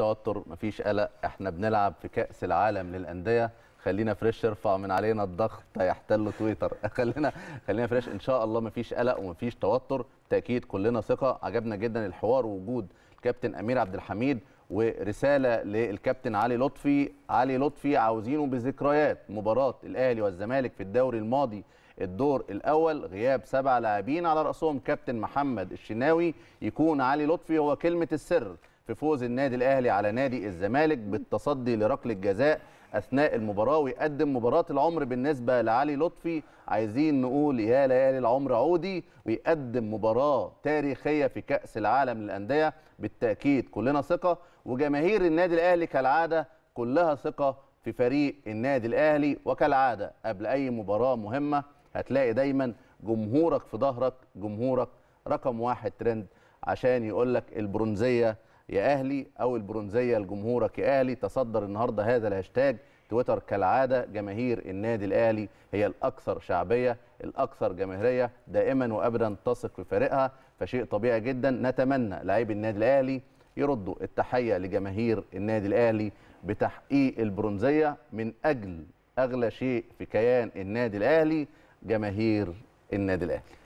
توتر مفيش قلق احنا بنلعب في كاس العالم للانديه خلينا فريش ارفع من علينا الضغط هيحتلوا تويتر خلينا خلينا فريش ان شاء الله مفيش قلق ومفيش توتر تاكيد كلنا ثقه عجبنا جدا الحوار ووجود الكابتن امير عبد الحميد ورساله للكابتن علي لطفي علي لطفي عاوزينه بذكريات مباراه الاهلي والزمالك في الدوري الماضي الدور الاول غياب سبع لاعبين على راسهم كابتن محمد الشناوي يكون علي لطفي هو كلمه السر في فوز النادي الاهلي على نادي الزمالك بالتصدي لركله الجزاء اثناء المباراه ويقدم مباراه العمر بالنسبه لعلي لطفي عايزين نقول يا ليالي العمر عودي ويقدم مباراه تاريخيه في كاس العالم للانديه بالتاكيد كلنا ثقه وجماهير النادي الاهلي كالعاده كلها ثقه في فريق النادي الاهلي وكالعاده قبل اي مباراه مهمه هتلاقي دايما جمهورك في ظهرك جمهورك رقم واحد ترند عشان يقول لك البرونزيه يا اهلي او البرونزيه لجمهورك يا اهلي تصدر النهارده هذا الهاشتاج تويتر كالعاده جماهير النادي الاهلي هي الاكثر شعبيه الاكثر جماهيريه دائما وابدا تثق في فريقها فشيء طبيعي جدا نتمنى لاعبي النادي الاهلي يردوا التحيه لجماهير النادي الاهلي بتحقيق البرونزيه من اجل اغلى شيء في كيان النادي الاهلي جماهير النادي الاهلي